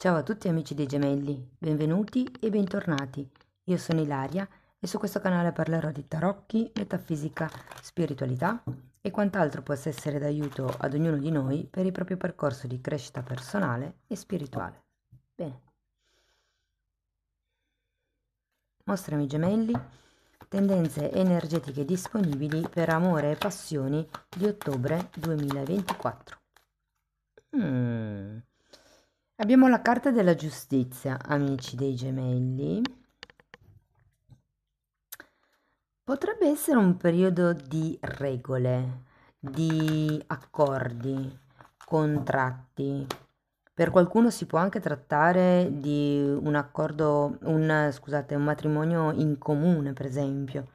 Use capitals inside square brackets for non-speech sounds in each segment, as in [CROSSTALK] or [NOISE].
Ciao a tutti amici dei gemelli, benvenuti e bentornati. Io sono Ilaria e su questo canale parlerò di tarocchi, metafisica, spiritualità e quant'altro possa essere d'aiuto ad ognuno di noi per il proprio percorso di crescita personale e spirituale. Bene. Mostrami gemelli, tendenze energetiche disponibili per amore e passioni di ottobre 2024. Mmm. Abbiamo la carta della giustizia, amici dei gemelli. Potrebbe essere un periodo di regole, di accordi, contratti. Per qualcuno si può anche trattare di un accordo, un, scusate, un matrimonio in comune, per esempio.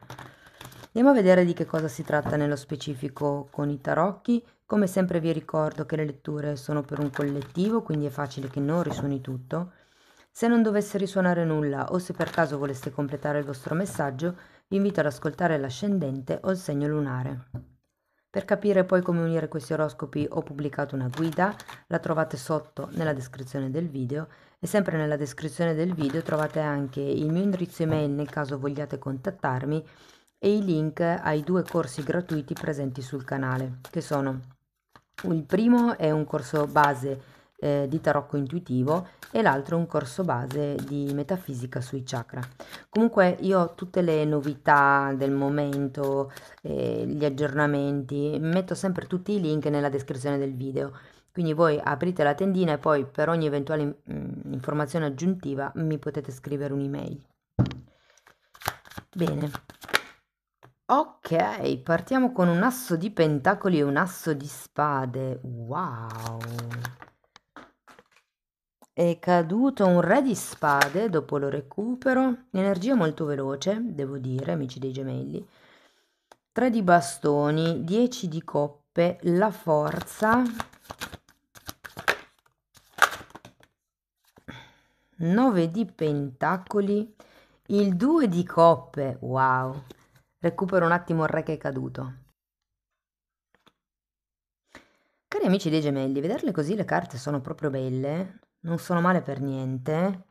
Andiamo a vedere di che cosa si tratta nello specifico con i tarocchi come sempre vi ricordo che le letture sono per un collettivo, quindi è facile che non risuoni tutto. Se non dovesse risuonare nulla o se per caso voleste completare il vostro messaggio, vi invito ad ascoltare l'ascendente o il segno lunare. Per capire poi come unire questi oroscopi ho pubblicato una guida, la trovate sotto nella descrizione del video e sempre nella descrizione del video trovate anche il mio indirizzo email nel caso vogliate contattarmi e i link ai due corsi gratuiti presenti sul canale, che sono il primo è un corso base eh, di tarocco intuitivo e l'altro è un corso base di metafisica sui chakra. Comunque io ho tutte le novità del momento, eh, gli aggiornamenti, metto sempre tutti i link nella descrizione del video. Quindi voi aprite la tendina e poi per ogni eventuale mh, mm, informazione aggiuntiva mi potete scrivere un'email. Bene, Ok, partiamo con un asso di pentacoli e un asso di spade. Wow! È caduto un re di spade, dopo lo recupero. Energia molto veloce, devo dire, amici dei gemelli. 3 di bastoni, 10 di coppe, la forza. 9 di pentacoli, il 2 di coppe, wow. Recupero un attimo il re che è caduto. Cari amici dei gemelli, vederle così le carte sono proprio belle, non sono male per niente.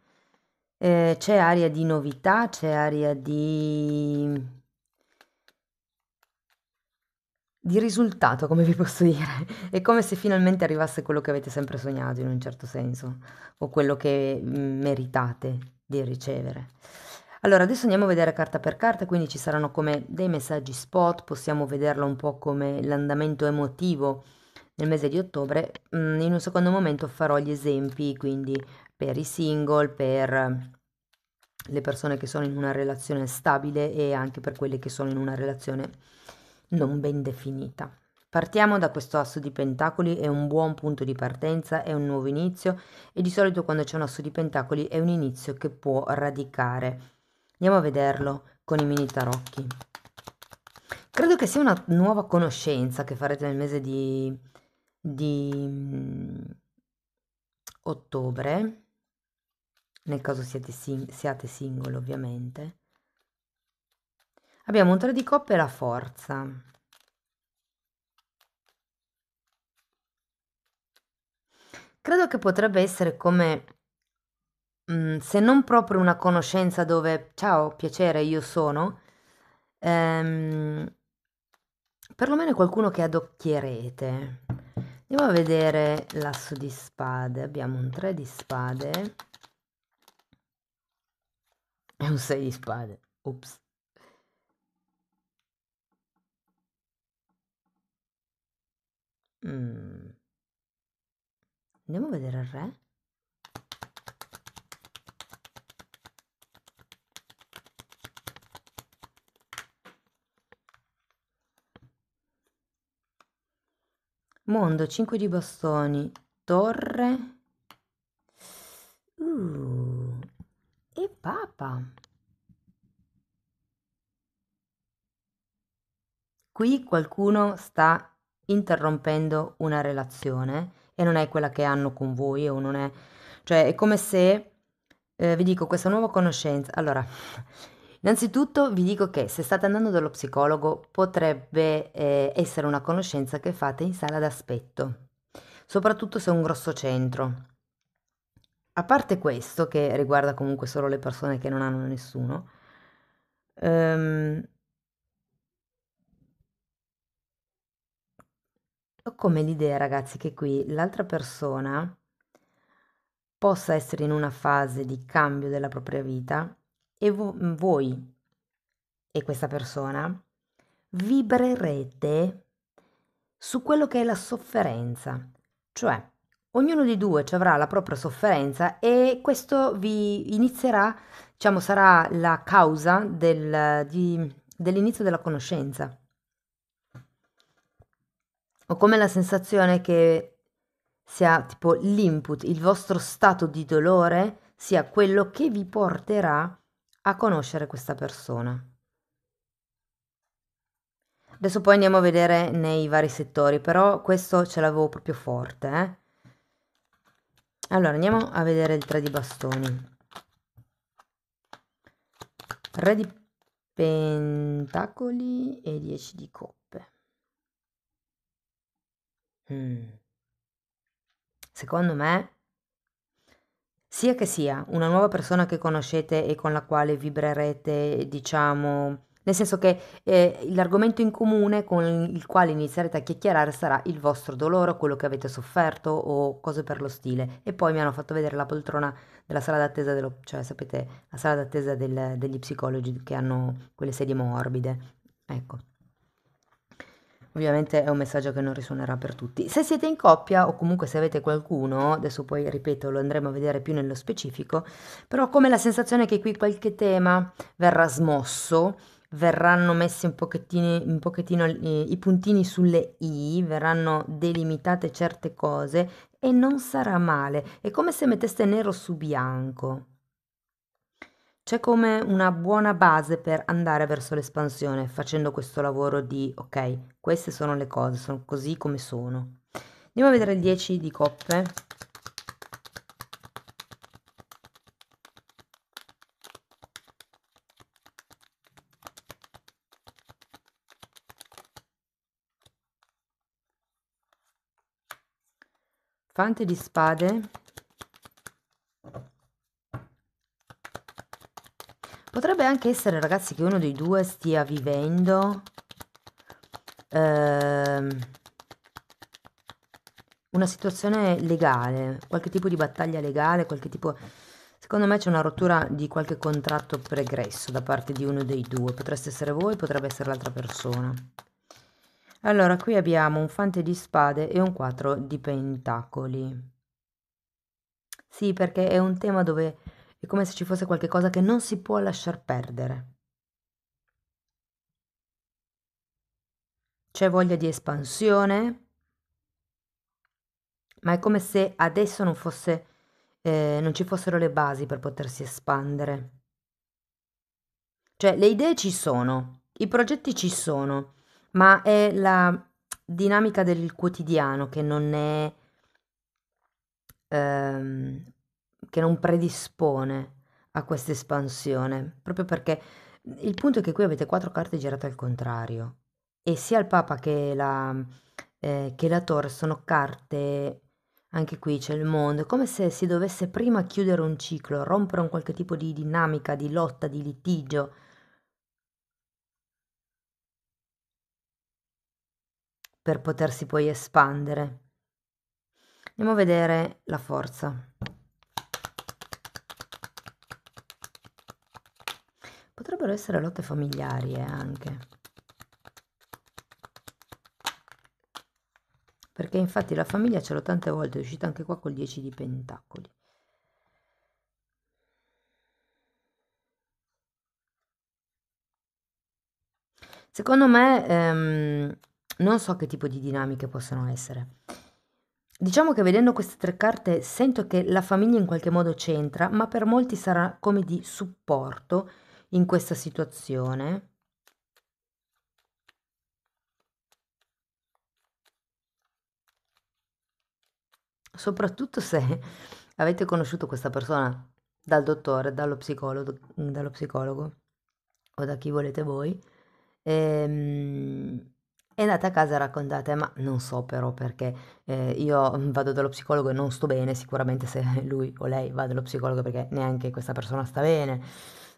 Eh, c'è aria di novità, c'è aria di... di risultato, come vi posso dire. È come se finalmente arrivasse quello che avete sempre sognato in un certo senso, o quello che mm, meritate di ricevere. Allora, adesso andiamo a vedere carta per carta, quindi ci saranno come dei messaggi spot, possiamo vederlo un po' come l'andamento emotivo nel mese di ottobre. Mm, in un secondo momento farò gli esempi, quindi per i single, per le persone che sono in una relazione stabile e anche per quelle che sono in una relazione non ben definita. Partiamo da questo asso di pentacoli, è un buon punto di partenza, è un nuovo inizio e di solito quando c'è un asso di pentacoli è un inizio che può radicare Andiamo a vederlo con i mini tarocchi. Credo che sia una nuova conoscenza che farete nel mese di, di mm, ottobre, nel caso siate, sing siate single ovviamente. Abbiamo un 3 di coppe e la forza. Credo che potrebbe essere come Mm, se non proprio una conoscenza dove ciao, piacere, io sono, ehm, perlomeno qualcuno che adocchierete. Andiamo a vedere l'asso di spade. Abbiamo un 3 di spade e un 6 di spade. Ops. Mm. Andiamo a vedere il re. Mondo, 5 di bastoni, torre uh, e papa. Qui qualcuno sta interrompendo una relazione e non è quella che hanno con voi o non è... Cioè è come se, eh, vi dico, questa nuova conoscenza... Allora, Innanzitutto vi dico che se state andando dallo psicologo potrebbe eh, essere una conoscenza che fate in sala d'aspetto, soprattutto se è un grosso centro. A parte questo, che riguarda comunque solo le persone che non hanno nessuno, ehm, ho come l'idea ragazzi che qui l'altra persona possa essere in una fase di cambio della propria vita e vo- mm, voi e questa persona vibrerete su quello che è la sofferenza, cioè ognuno di due ci avrà la propria sofferenza e questo vi inizierà, diciamo, sarà la causa del, di, dell'inizio della conoscenza. Ho come la sensazione che sia tipo l'input, il vostro stato di dolore sia quello che vi porterà a a conoscere questa persona. Adesso poi andiamo a vedere nei vari settori, però questo ce l'avevo proprio forte. Eh? Allora andiamo a vedere il 3 di bastoni. Re di pentacoli e 10 di coppe. Mm. Secondo me sia che sia una nuova persona che conoscete e con la quale vibrerete, diciamo, nel senso che eh, l'argomento in comune con il quale inizierete a chiacchierare sarà il vostro dolore, quello che avete sofferto o cose per lo stile. E poi mi hanno fatto vedere la poltrona della sala d'attesa, dello, cioè sapete, la sala d'attesa del, degli psicologi che hanno quelle sedie morbide. Ecco. Ovviamente è un messaggio che non risuonerà per tutti. Se siete in coppia o comunque se avete qualcuno, adesso poi ripeto lo andremo a vedere più nello specifico, però come la sensazione che qui qualche tema verrà smosso, verranno messi un pochettino, un pochettino eh, i puntini sulle i, verranno delimitate certe cose e non sarà male. È come se metteste nero su bianco. C'è come una buona base per andare verso l'espansione facendo questo lavoro di ok, queste sono le cose, sono così come sono. Andiamo a vedere il 10 di coppe. Fante di spade Potrebbe anche essere, ragazzi, che uno dei due stia vivendo ehm, una situazione legale, qualche tipo di battaglia legale, qualche tipo... Secondo me c'è una rottura di qualche contratto pregresso da parte di uno dei due. Potreste essere voi, potrebbe essere l'altra persona. Allora, qui abbiamo un fante di spade e un 4 di pentacoli. Sì, perché è un tema dove è come se ci fosse qualcosa che non si può lasciar perdere. C'è voglia di espansione, ma è come se adesso non, fosse, eh, non ci fossero le basi per potersi espandere. Cioè, le idee ci sono, i progetti ci sono, ma è la dinamica del quotidiano che non è ehm, che non predispone a questa espansione, proprio perché il punto è che qui avete quattro carte girate al contrario e sia il Papa che la, eh, che la Torre sono carte, anche qui c'è il mondo, è come se si dovesse prima chiudere un ciclo, rompere un qualche tipo di dinamica, di lotta, di litigio. per potersi poi espandere. Andiamo a vedere la forza. potrebbero essere lotte familiari eh, anche. Perché infatti la famiglia ce l'ho tante volte, è uscita anche qua col 10 di pentacoli. Secondo me, ehm, non so che tipo di dinamiche possono essere. Diciamo che vedendo queste tre carte sento che la famiglia in qualche modo c'entra, ma per molti sarà come di supporto in questa situazione soprattutto se avete conosciuto questa persona dal dottore, dallo psicologo, dallo psicologo o da chi volete voi e, ehm, e andate a casa e raccontate ma non so però perché eh, io vado dallo psicologo e non sto bene sicuramente se lui o lei va dallo psicologo perché neanche questa persona sta bene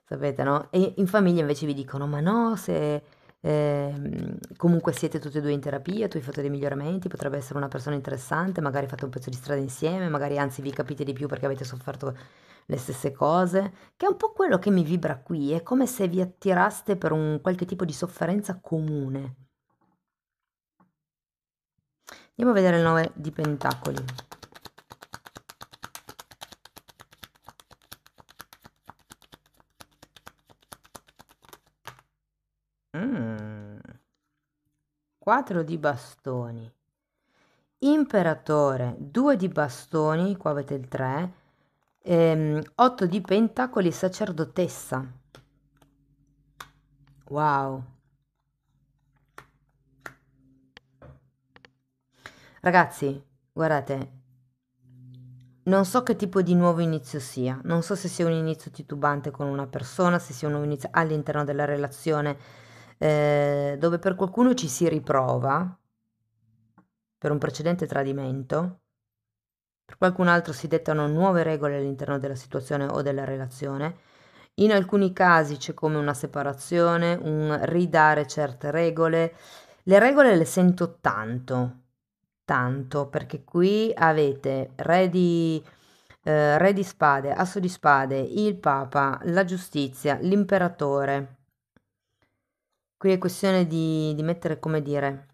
sapete, no? E in famiglia invece vi dicono, ma no, se eh, comunque siete tutti e due in terapia, tu hai fatto dei miglioramenti, potrebbe essere una persona interessante, magari fate un pezzo di strada insieme, magari anzi vi capite di più perché avete sofferto le stesse cose, che è un po' quello che mi vibra qui, è come se vi attiraste per un qualche tipo di sofferenza comune. Andiamo a vedere il 9 di Pentacoli. 4 di bastoni, imperatore, 2 di bastoni, qua avete il 3, ehm, 8 di pentacoli, sacerdotessa. Wow. Ragazzi, guardate, non so che tipo di nuovo inizio sia, non so se sia un inizio titubante con una persona, se sia un nuovo inizio all'interno della relazione, eh, dove per qualcuno ci si riprova per un precedente tradimento, per qualcun altro si dettano nuove regole all'interno della situazione o della relazione, in alcuni casi c'è come una separazione, un ridare certe regole. Le regole le sento tanto, tanto, perché qui avete re di, eh, re di spade, asso di spade, il papa, la giustizia, l'imperatore Qui è questione di, di mettere, come dire,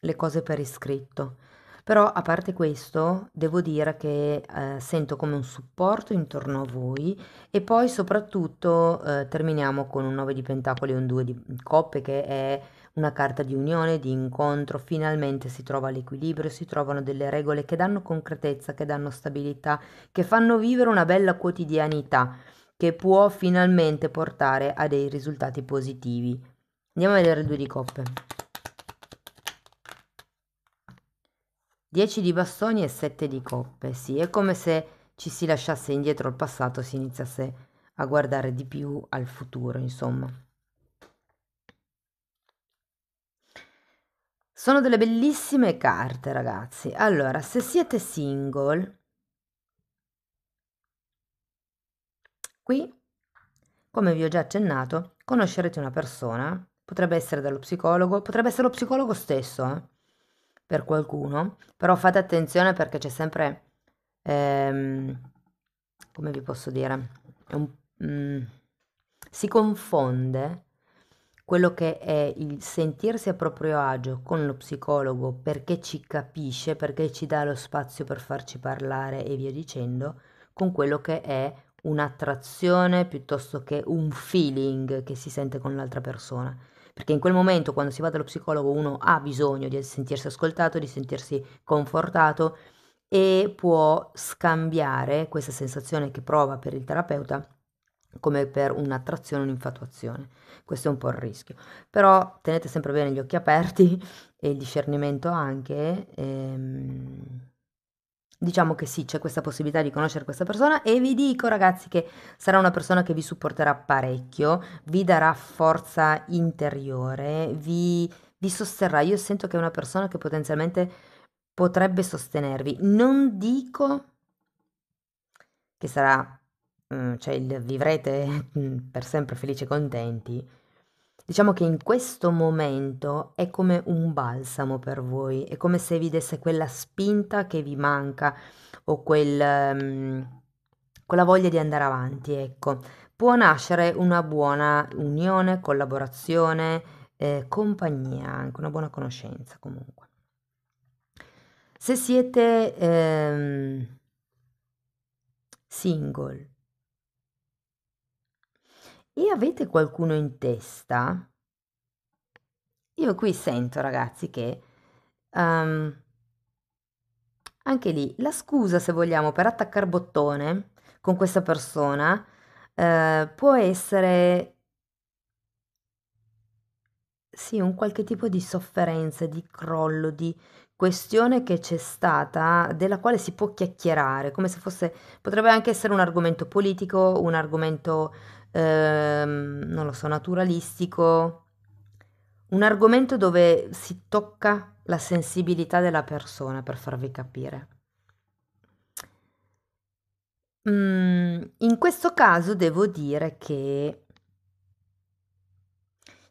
le cose per iscritto. Però a parte questo, devo dire che eh, sento come un supporto intorno a voi e poi soprattutto eh, terminiamo con un 9 di pentacoli e un 2 di coppe che è una carta di unione, di incontro, finalmente si trova l'equilibrio, si trovano delle regole che danno concretezza, che danno stabilità, che fanno vivere una bella quotidianità che può finalmente portare a dei risultati positivi Andiamo a vedere due di coppe. 10 di bastoni e 7 di coppe. Sì, è come se ci si lasciasse indietro al passato, si iniziasse a guardare di più al futuro, insomma. Sono delle bellissime carte, ragazzi. Allora, se siete single, qui, come vi ho già accennato, conoscerete una persona potrebbe essere dallo psicologo, potrebbe essere lo psicologo stesso eh, per qualcuno, però fate attenzione perché c'è sempre, ehm, come vi posso dire, un, mm, si confonde quello che è il sentirsi a proprio agio con lo psicologo perché ci capisce, perché ci dà lo spazio per farci parlare e via dicendo, con quello che è un'attrazione piuttosto che un feeling che si sente con l'altra persona perché in quel momento quando si va dallo psicologo uno ha bisogno di sentirsi ascoltato, di sentirsi confortato e può scambiare questa sensazione che prova per il terapeuta come per un'attrazione, un'infatuazione. Questo è un po' il rischio. Però tenete sempre bene gli occhi aperti [LAUGHS] e il discernimento anche. Ehm Diciamo che sì, c'è questa possibilità di conoscere questa persona e vi dico ragazzi che sarà una persona che vi supporterà parecchio, vi darà forza interiore, vi, vi sosterrà. Io sento che è una persona che potenzialmente potrebbe sostenervi. Non dico che sarà, mm, cioè vivrete mm, per sempre felici e contenti, Diciamo che in questo momento è come un balsamo per voi, è come se vi desse quella spinta che vi manca o quel, um, quella voglia di andare avanti, ecco. Può nascere una buona unione, collaborazione, eh, compagnia, anche una buona conoscenza comunque. Se siete ehm, single e avete qualcuno in testa? Io qui sento, ragazzi, che um, anche lì la scusa, se vogliamo, per attaccare bottone con questa persona eh, può essere sì, un qualche tipo di sofferenza, di crollo, di questione che c'è stata, della quale si può chiacchierare, come se fosse, potrebbe anche essere un argomento politico, un argomento ehm, non lo so, naturalistico, un argomento dove si tocca la sensibilità della persona, per farvi capire. Mm, in questo caso devo dire che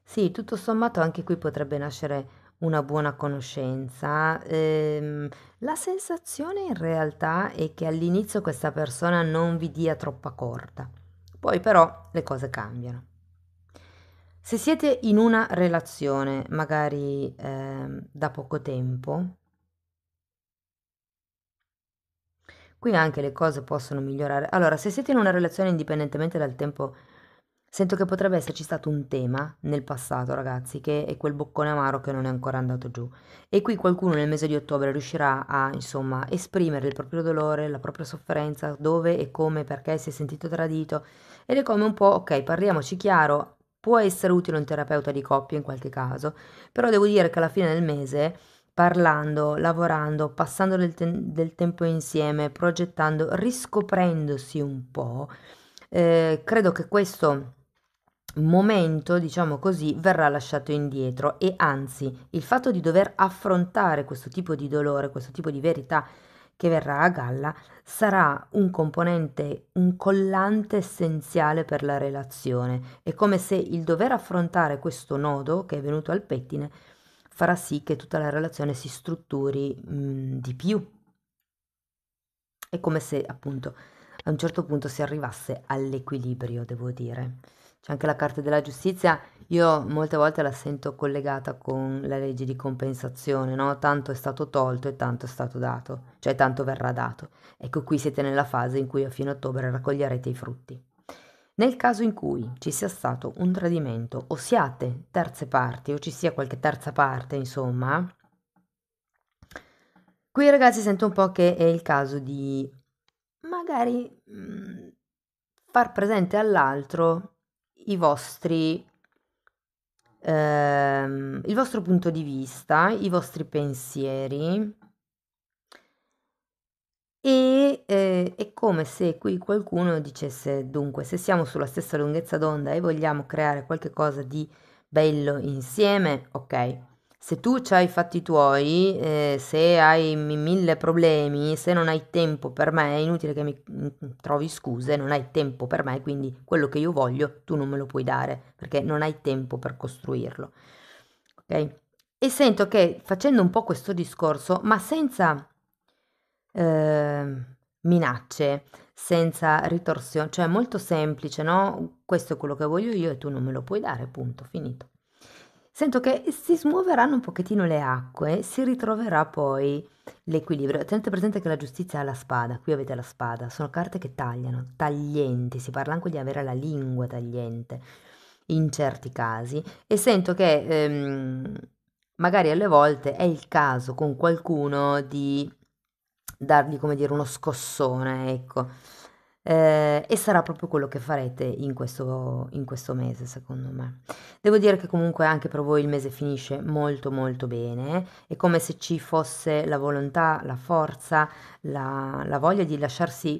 sì, tutto sommato anche qui potrebbe nascere una buona conoscenza. Ehm, la sensazione in realtà è che all'inizio questa persona non vi dia troppa corda poi però le cose cambiano. Se siete in una relazione, magari eh, da poco tempo, qui anche le cose possono migliorare. Allora, se siete in una relazione indipendentemente dal tempo Sento che potrebbe esserci stato un tema nel passato, ragazzi, che è quel boccone amaro che non è ancora andato giù. E qui qualcuno nel mese di ottobre riuscirà a, insomma, esprimere il proprio dolore, la propria sofferenza, dove e come, perché si è sentito tradito. Ed è come un po', ok, parliamoci chiaro, può essere utile un terapeuta di coppia in qualche caso, però devo dire che alla fine del mese parlando, lavorando, passando del, ten- del tempo insieme, progettando, riscoprendosi un po', eh, credo che questo momento, diciamo così, verrà lasciato indietro e anzi il fatto di dover affrontare questo tipo di dolore, questo tipo di verità che verrà a galla, sarà un componente, un collante essenziale per la relazione. È come se il dover affrontare questo nodo che è venuto al pettine farà sì che tutta la relazione si strutturi mh, mhmm, di più. È come se appunto a un certo punto si arrivasse all'equilibrio, devo dire. C'è anche la Carta della Giustizia, io molte volte la sento collegata con la legge di compensazione, no? Tanto è stato tolto e tanto è stato dato, cioè tanto verrà dato. Ecco qui siete nella fase in cui a fine ottobre raccoglierete i frutti. Nel caso in cui ci sia stato un tradimento o siate terze parti o ci sia qualche terza parte, insomma, qui ragazzi sento un po' che è il caso di magari mh, mm, far presente all'altro i vostri, ehm, il vostro punto di vista, i vostri pensieri e eh, è come se qui qualcuno dicesse dunque se siamo sulla stessa lunghezza d'onda e vogliamo creare qualcosa di bello insieme, ok, se tu hai i fatti tuoi, eh, se hai mille problemi, se non hai tempo per me, è inutile che mi trovi scuse, non hai tempo per me, quindi quello che io voglio tu non me lo puoi dare, perché non hai tempo per costruirlo. Ok? E sento che facendo un po' questo discorso, ma senza eh, minacce, senza ritorsione, cioè molto semplice, no? Questo è quello che voglio io e tu non me lo puoi dare, punto, finito. Sento che si smuoveranno un pochettino le acque, si ritroverà poi l'equilibrio. Tenete presente che la giustizia ha la spada, qui avete la spada, sono carte che tagliano, taglienti, si parla anche di avere la lingua tagliente in certi casi e sento che ehm, magari alle volte è il caso con qualcuno di dargli, come dire, uno scossone, ecco eh, e sarà proprio quello che farete in questo, in questo, mese secondo me. Devo dire che comunque anche per voi il mese finisce molto molto bene, eh. è come se ci fosse la volontà, la forza, la, la voglia di lasciarsi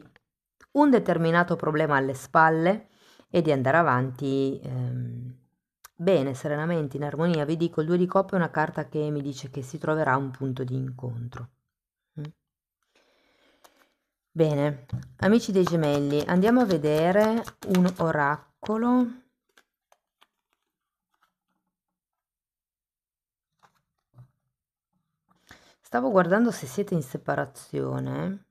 un determinato problema alle spalle e di andare avanti ehm, bene, serenamente, in armonia. Vi dico, il 2 di coppe è una carta che mi dice che si troverà un punto di incontro. Bene, amici dei gemelli, andiamo a vedere un oracolo. Stavo guardando se siete in separazione.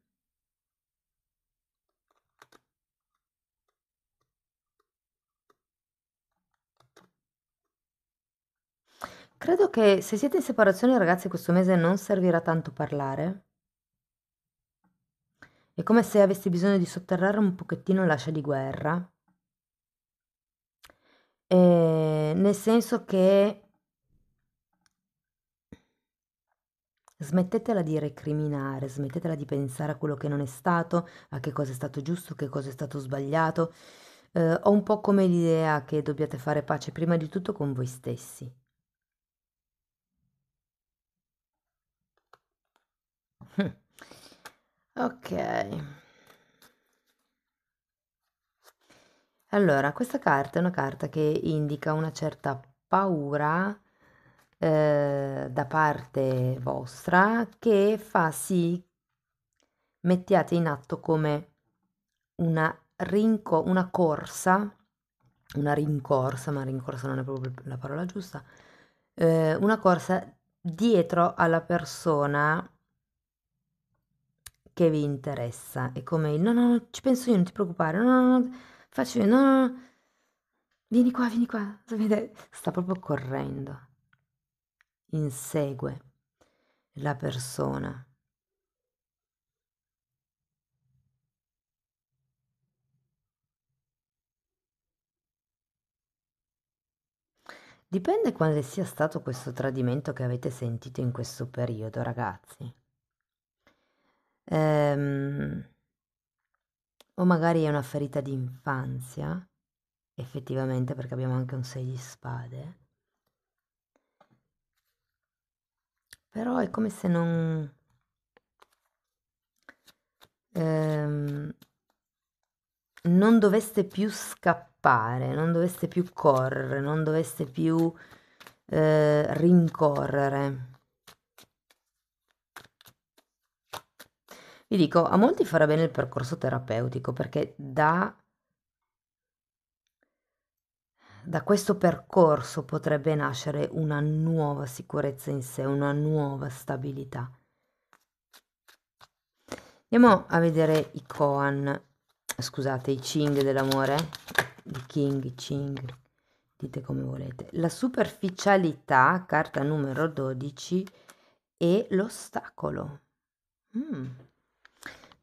Credo che se siete in separazione, ragazzi, questo mese non servirà tanto parlare. È come se avessi bisogno di sotterrare un pochettino l'ascia di guerra, eh, nel senso che Smettetela di recriminare, smettetela di pensare a quello che non è stato, a che cosa è stato giusto, che cosa è stato sbagliato. Eh, ho un po' come l'idea che dobbiate fare pace prima di tutto con voi stessi. Hm. Ok. Allora, questa carta è una carta che indica una certa paura, eh, da parte vostra che fa sì mettiate in atto come una rinco una corsa, una rincorsa, ma rincorsa non è proprio la parola giusta, ehm, una corsa dietro alla persona che vi interessa e come il no, no, no, ci penso io, non ti preoccupare, no, no, no, faccio io, no, no, no, vieni qua, vieni qua, sapete, [LAUGHS] sta proprio correndo, insegue la persona. Dipende quale sia stato questo tradimento che avete sentito in questo periodo, ragazzi. Ehm, o magari è una ferita di infanzia, effettivamente, perché abbiamo anche un 6 di spade. Però è come se non... Ehm, non doveste più scappare, non doveste più correre, non doveste più eh, rincorrere. Ti dico, a molti farà bene il percorso terapeutico perché da, da questo percorso potrebbe nascere una nuova sicurezza in sé, una nuova stabilità. Andiamo a vedere i koan, scusate, i ching dell'amore, i King, i ching, dite come volete. La superficialità, carta numero 12, e l'ostacolo. Mm.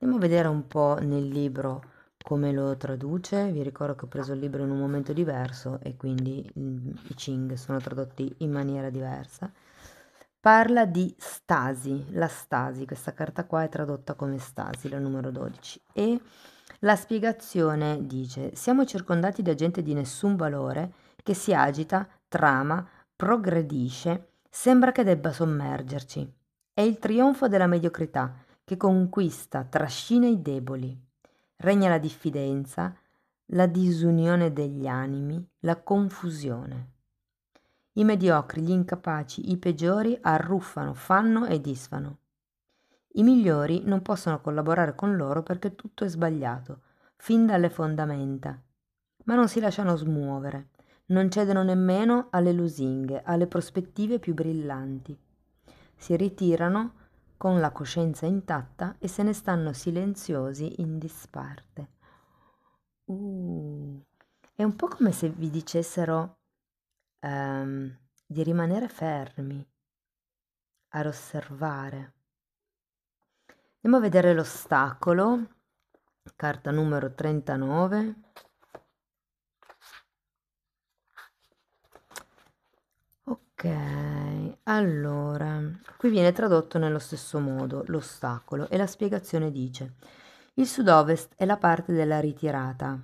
Andiamo a vedere un po' nel libro come lo traduce. Vi ricordo che ho preso il libro in un momento diverso e quindi mm, i Ching sono tradotti in maniera diversa. Parla di stasi, la stasi, questa carta qua è tradotta come stasi, la numero 12. E la spiegazione dice, siamo circondati da gente di nessun valore che si agita, trama, progredisce, sembra che debba sommergerci. È il trionfo della mediocrità che conquista, trascina i deboli, regna la diffidenza, la disunione degli animi, la confusione. I mediocri, gli incapaci, i peggiori arruffano, fanno e disfano. I migliori non possono collaborare con loro perché tutto è sbagliato, fin dalle fondamenta, ma non si lasciano smuovere, non cedono nemmeno alle lusinghe, alle prospettive più brillanti. Si ritirano con la coscienza intatta e se ne stanno silenziosi in disparte. Uh, è un po' come se vi dicessero um, di rimanere fermi ad osservare. Andiamo a vedere l'ostacolo, carta numero 39. Ok. Allora, qui viene tradotto nello stesso modo l'ostacolo e la spiegazione dice il sud-ovest è la parte della ritirata,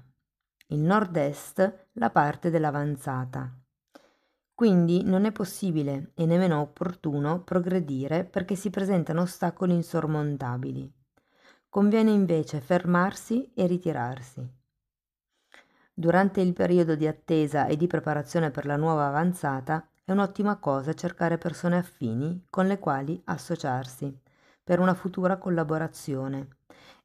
il nord-est la parte dell'avanzata. Quindi non è possibile e nemmeno opportuno progredire perché si presentano ostacoli insormontabili. Conviene invece fermarsi e ritirarsi. Durante il periodo di attesa e di preparazione per la nuova avanzata, è un'ottima cosa cercare persone affini con le quali associarsi per una futura collaborazione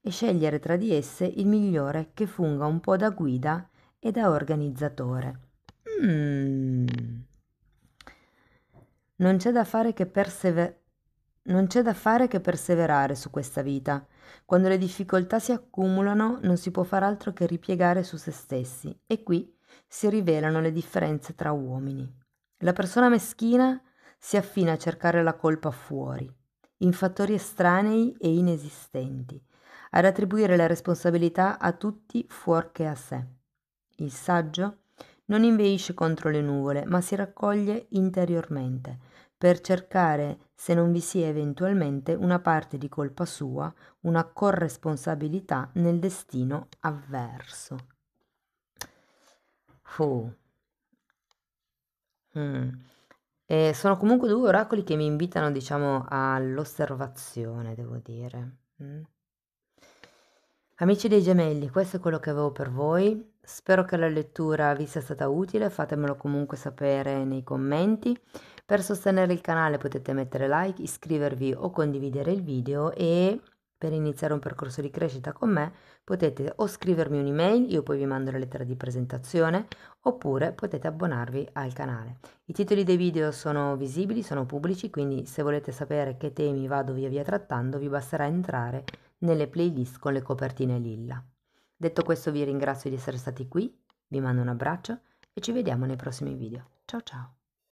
e scegliere tra di esse il migliore che funga un po' da guida e da organizzatore. Mm. Non, c'è persever- non c'è da fare che perseverare su questa vita. Quando le difficoltà si accumulano non si può far altro che ripiegare su se stessi e qui si rivelano le differenze tra uomini. La persona meschina si affina a cercare la colpa fuori, in fattori estranei e inesistenti, ad attribuire la responsabilità a tutti fuorché a sé. Il saggio non inveisce contro le nuvole, ma si raccoglie interiormente per cercare se non vi sia eventualmente una parte di colpa sua, una corresponsabilità nel destino avverso. Fu. E sono comunque due oracoli che mi invitano, diciamo, all'osservazione, devo dire. Amici dei gemelli, questo è quello che avevo per voi. Spero che la lettura vi sia stata utile, fatemelo comunque sapere nei commenti. Per sostenere il canale potete mettere like, iscrivervi o condividere il video e per iniziare un percorso di crescita con me potete o scrivermi un'email, io poi vi mando la lettera di presentazione, oppure potete abbonarvi al canale. I titoli dei video sono visibili, sono pubblici, quindi se volete sapere che temi vado via via trattando vi basterà entrare nelle playlist con le copertine lilla. Detto questo vi ringrazio di essere stati qui, vi mando un abbraccio e ci vediamo nei prossimi video. Ciao ciao!